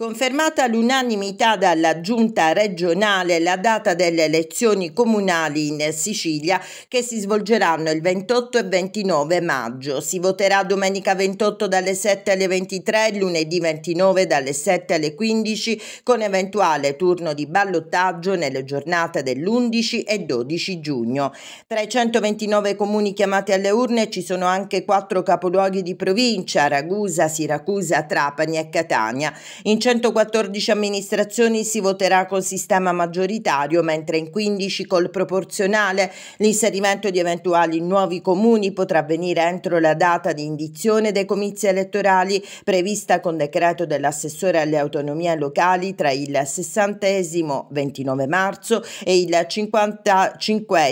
Confermata l'unanimità dalla giunta regionale la data delle elezioni comunali in Sicilia che si svolgeranno il 28 e 29 maggio. Si voterà domenica 28 dalle 7 alle 23 lunedì 29 dalle 7 alle 15 con eventuale turno di ballottaggio nelle giornate dell'11 e 12 giugno. Tra i 129 comuni chiamati alle urne ci sono anche quattro capoluoghi di provincia, Ragusa, Siracusa, Trapani e Catania. In 114 amministrazioni si voterà col sistema maggioritario, mentre in 15 col proporzionale. L'inserimento di eventuali nuovi comuni potrà avvenire entro la data di indizione dei comizi elettorali prevista con decreto dell'assessore alle autonomie locali tra il 60 29 marzo e il 55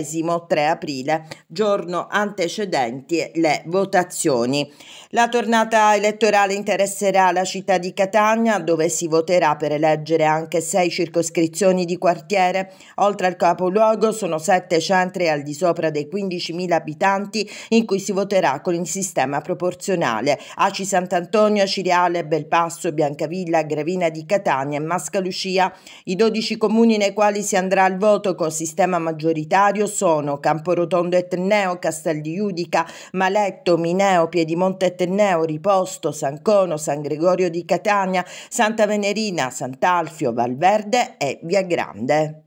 3 aprile, giorno antecedenti le votazioni. La tornata elettorale interesserà la città di Catania dove dove si voterà per eleggere anche sei circoscrizioni di quartiere. Oltre al capoluogo sono sette centri al di sopra dei 15.000 abitanti in cui si voterà con il sistema proporzionale. Aci Sant'Antonio, Ciriale, Belpasso, Biancavilla, Gravina di Catania e Mascalucia. I 12 comuni nei quali si andrà al voto con sistema maggioritario sono Camporotondo e Castel di Udica, Maletto, Mineo, Piedimonte e Tenneo, Riposto, Sancono, San Gregorio di Catania, Santa Santa Venerina, Sant'Alfio, Valverde e Via Grande.